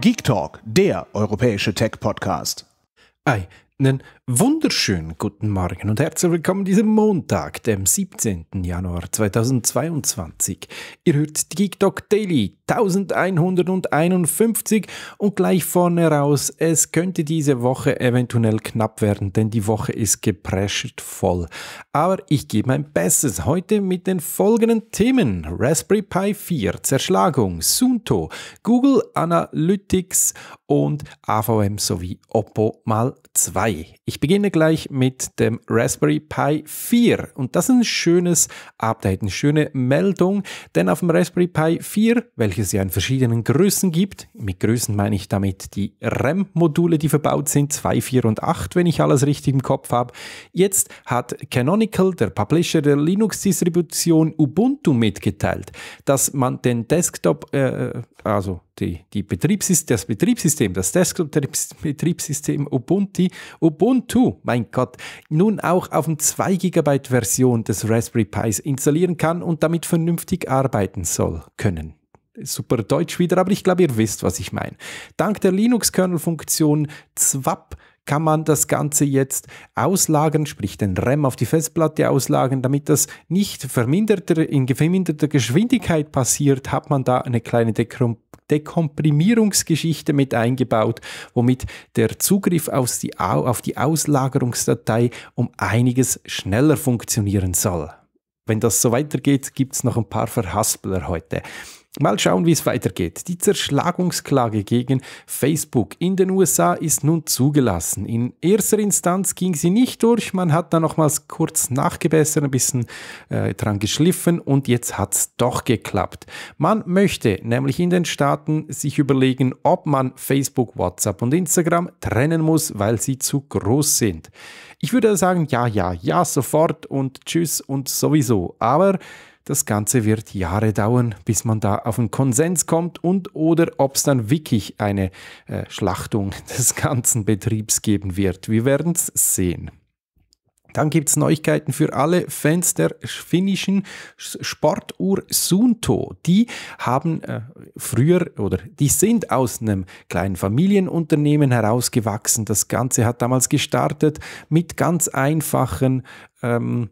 Geek Talk, der europäische Tech-Podcast. Ei, Einen wunderschönen guten Morgen und herzlich willkommen diesem Montag, dem 17. Januar 2022. Ihr hört die Geek Talk Daily, 1151 und gleich vorne raus, es könnte diese Woche eventuell knapp werden, denn die Woche ist geprescht voll. Aber ich gebe mein Bestes heute mit den folgenden Themen. Raspberry Pi 4, Zerschlagung, Sunto, Google Analytics und AVM sowie Oppo mal 2. Ich beginne gleich mit dem Raspberry Pi 4 und das ist ein schönes Update, eine schöne Meldung, denn auf dem Raspberry Pi 4, welches welche es ja in verschiedenen Größen gibt. Mit Größen meine ich damit die RAM-Module, die verbaut sind, 2, 4 und 8, wenn ich alles richtig im Kopf habe. Jetzt hat Canonical, der Publisher der Linux-Distribution Ubuntu mitgeteilt, dass man den Desktop, äh, also die, die Betriebssystem, das Betriebssystem, das Desktop-Betriebssystem Ubuntu, Ubuntu, mein Gott, nun auch auf dem 2 GB Version des Raspberry Pis installieren kann und damit vernünftig arbeiten soll können super Deutsch wieder, aber ich glaube, ihr wisst, was ich meine. Dank der Linux-Kernel-Funktion ZWAP kann man das Ganze jetzt auslagern, sprich den RAM auf die Festplatte auslagern, damit das nicht verminderter, in verminderter Geschwindigkeit passiert, hat man da eine kleine Dekom Dekomprimierungsgeschichte mit eingebaut, womit der Zugriff auf die, auf die Auslagerungsdatei um einiges schneller funktionieren soll. Wenn das so weitergeht, gibt es noch ein paar Verhaspler heute. Mal schauen, wie es weitergeht. Die Zerschlagungsklage gegen Facebook in den USA ist nun zugelassen. In erster Instanz ging sie nicht durch. Man hat da nochmals kurz nachgebessert, ein bisschen äh, dran geschliffen und jetzt hat es doch geklappt. Man möchte nämlich in den Staaten sich überlegen, ob man Facebook, WhatsApp und Instagram trennen muss, weil sie zu groß sind. Ich würde sagen, ja, ja, ja, sofort und tschüss und sowieso. Aber das Ganze wird Jahre dauern, bis man da auf einen Konsens kommt und oder ob es dann wirklich eine äh, Schlachtung des ganzen Betriebs geben wird. Wir werden es sehen. Dann gibt es Neuigkeiten für alle Fans der finnischen Sportuhr Sunto. Die haben äh, früher oder die sind aus einem kleinen Familienunternehmen herausgewachsen. Das Ganze hat damals gestartet mit ganz einfachen ähm,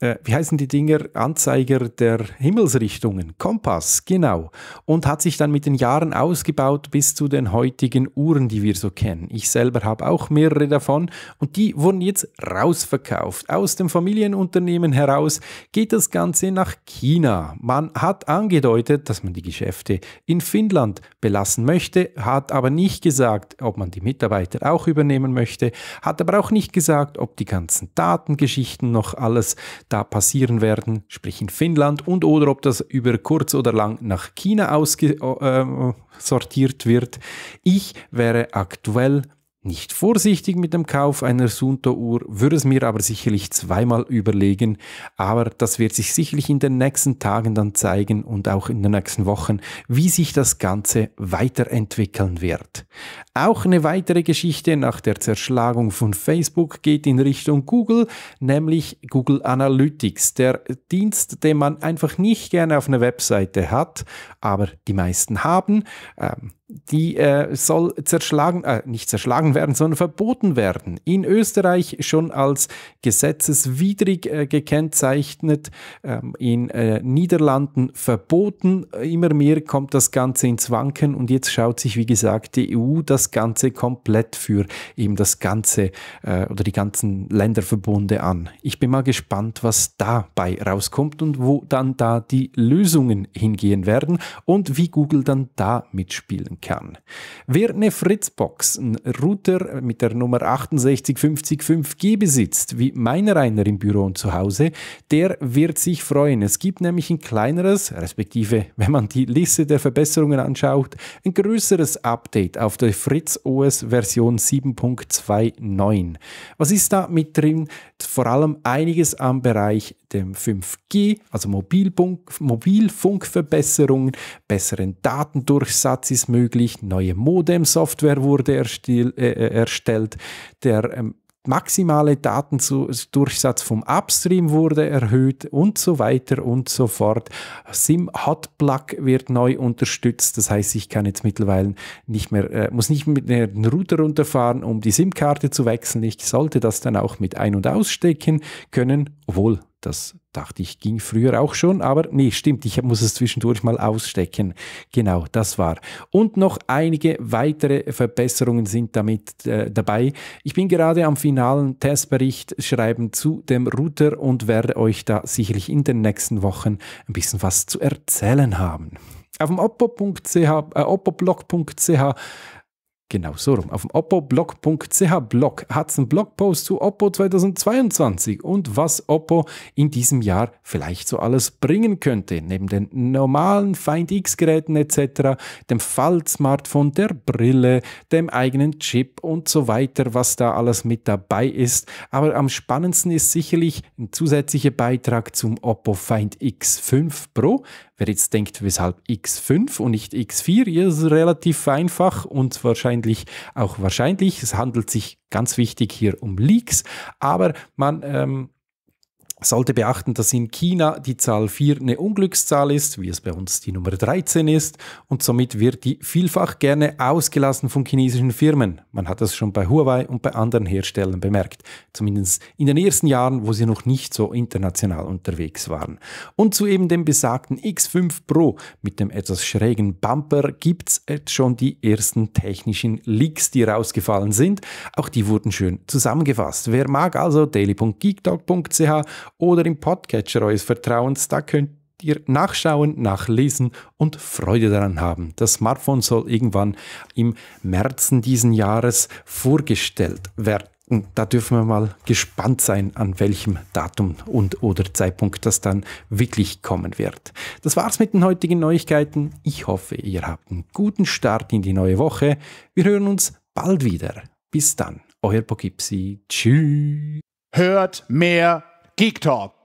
äh, wie heißen die Dinger, Anzeiger der Himmelsrichtungen, Kompass, genau, und hat sich dann mit den Jahren ausgebaut bis zu den heutigen Uhren, die wir so kennen. Ich selber habe auch mehrere davon und die wurden jetzt rausverkauft. Aus dem Familienunternehmen heraus geht das Ganze nach China. Man hat angedeutet, dass man die Geschäfte in Finnland belassen möchte, hat aber nicht gesagt, ob man die Mitarbeiter auch übernehmen möchte, hat aber auch nicht gesagt, ob die ganzen Datengeschichten noch alles da passieren werden, sprich in Finnland, und oder ob das über kurz oder lang nach China aussortiert äh, äh wird. Ich wäre aktuell nicht vorsichtig mit dem Kauf einer Sunto-Uhr, würde es mir aber sicherlich zweimal überlegen, aber das wird sich sicherlich in den nächsten Tagen dann zeigen und auch in den nächsten Wochen, wie sich das Ganze weiterentwickeln wird. Auch eine weitere Geschichte nach der Zerschlagung von Facebook geht in Richtung Google, nämlich Google Analytics, der Dienst, den man einfach nicht gerne auf einer Webseite hat, aber die meisten haben. Ähm, die äh, soll zerschlagen, äh, nicht zerschlagen werden, sondern verboten werden. In Österreich schon als gesetzeswidrig äh, gekennzeichnet, ähm, in äh, Niederlanden verboten. Immer mehr kommt das Ganze ins Wanken und jetzt schaut sich, wie gesagt, die EU das Ganze komplett für eben das Ganze äh, oder die ganzen Länderverbunde an. Ich bin mal gespannt, was dabei rauskommt und wo dann da die Lösungen hingehen werden und wie Google dann da mitspielen anlegen kann. Wer eine Fritzbox, einen Router mit der Nummer 68505G besitzt, wie meiner einer im Büro und zu Hause, der wird sich freuen. Es gibt nämlich ein kleineres, respektive, wenn man die Liste der Verbesserungen anschaut, ein größeres Update auf der Fritz OS Version 7.29. Was ist da mit drin? Vor allem einiges am Bereich dem 5G, also Mobilfunk, Mobilfunkverbesserungen, besseren Datendurchsatz ist möglich, neue Modem-Software wurde erstil, äh, äh, erstellt, der ähm, maximale Datendurchsatz vom Upstream wurde erhöht und so weiter und so fort. SIM Hotplug wird neu unterstützt, das heißt, ich kann jetzt mittlerweile nicht mehr äh, muss nicht mit einem Router runterfahren, um die SIM-Karte zu wechseln. Ich sollte das dann auch mit ein- und ausstecken können, obwohl das dachte ich, ging früher auch schon, aber nee, stimmt, ich muss es zwischendurch mal ausstecken. Genau, das war. Und noch einige weitere Verbesserungen sind damit äh, dabei. Ich bin gerade am finalen Testbericht schreiben zu dem Router und werde euch da sicherlich in den nächsten Wochen ein bisschen was zu erzählen haben. Auf dem oppo.ch, äh, oppoblog.ch Genau, so rum. Auf dem oppoblog.ch Blog hat es einen Blogpost zu Oppo 2022 und was Oppo in diesem Jahr vielleicht so alles bringen könnte. Neben den normalen Find X-Geräten etc., dem Fall-Smartphone, der Brille, dem eigenen Chip und so weiter, was da alles mit dabei ist. Aber am spannendsten ist sicherlich ein zusätzlicher Beitrag zum Oppo Find X5 Pro, Wer jetzt denkt, weshalb X5 und nicht X4, ist relativ einfach und wahrscheinlich auch wahrscheinlich. Es handelt sich ganz wichtig hier um Leaks, aber man ähm, sollte beachten, dass in China die Zahl 4 eine Unglückszahl ist, wie es bei uns die Nummer 13 ist, und somit wird die vielfach gerne ausgelassen von chinesischen Firmen. Man hat das schon bei Huawei und bei anderen Herstellern bemerkt, zumindest in den ersten Jahren, wo sie noch nicht so international unterwegs waren. Und zu eben dem besagten X5 Pro mit dem etwas schrägen Bumper gibt's jetzt schon die ersten technischen Leaks, die rausgefallen sind. Auch die wurden schön zusammengefasst. Wer mag also daily.geekdog.ch oder im Podcatcher eures Vertrauens. Da könnt ihr nachschauen, nachlesen und Freude daran haben. Das Smartphone soll irgendwann im März diesen Jahres vorgestellt werden. Und da dürfen wir mal gespannt sein, an welchem Datum und oder Zeitpunkt das dann wirklich kommen wird. Das war's mit den heutigen Neuigkeiten. Ich hoffe, ihr habt einen guten Start in die neue Woche. Wir hören uns bald wieder. Bis dann, euer Pogipsi. Tschüss. Hört mehr Geek Talk.